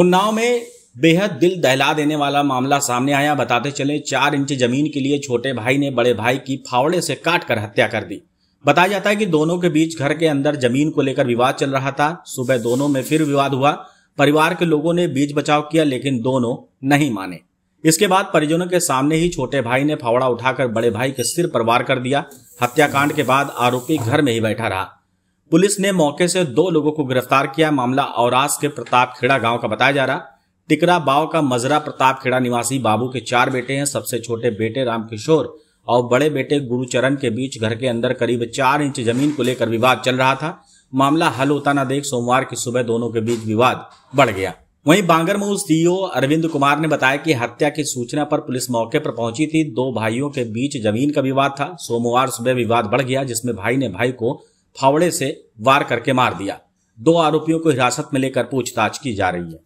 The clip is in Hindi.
उन्नाव में बेहद दिल दहला देने वाला मामला सामने आया बताते चले चार इंच जमीन के लिए छोटे भाई ने बड़े भाई की फावड़े से काट कर हत्या कर दी बताया जाता है कि दोनों के बीच घर के अंदर जमीन को लेकर विवाद चल रहा था सुबह दोनों में फिर विवाद हुआ परिवार के लोगों ने बीच बचाव किया लेकिन दोनों नहीं माने इसके बाद परिजनों के सामने ही छोटे भाई ने फावड़ा उठाकर बड़े भाई के सिर पर वार कर दिया हत्याकांड के बाद आरोपी घर में ही बैठा रहा पुलिस ने मौके से दो लोगों को गिरफ्तार किया मामला औरास के प्रताप खेड़ा गांव का बताया जा रहा टिकरा बाव का मजरा प्रताप खेड़ा निवासी बाबू के चार बेटे हैं सबसे छोटे बेटे राम किशोर और बड़े बेटे गुरुचरण के बीच घर के अंदर करीब चार इंच जमीन को लेकर विवाद चल रहा था मामला हल होता न देख सोमवार की सुबह दोनों के बीच विवाद बढ़ गया वहीं बांगरमऊ सीईओ अरविंद कुमार ने बताया कि हत्या की सूचना पर पुलिस मौके पर पहुंची थी दो भाइयों के बीच जमीन का विवाद था सोमवार सुबह विवाद बढ़ गया जिसमें भाई ने भाई को फावड़े से वार करके मार दिया दो आरोपियों को हिरासत में लेकर पूछताछ की जा रही है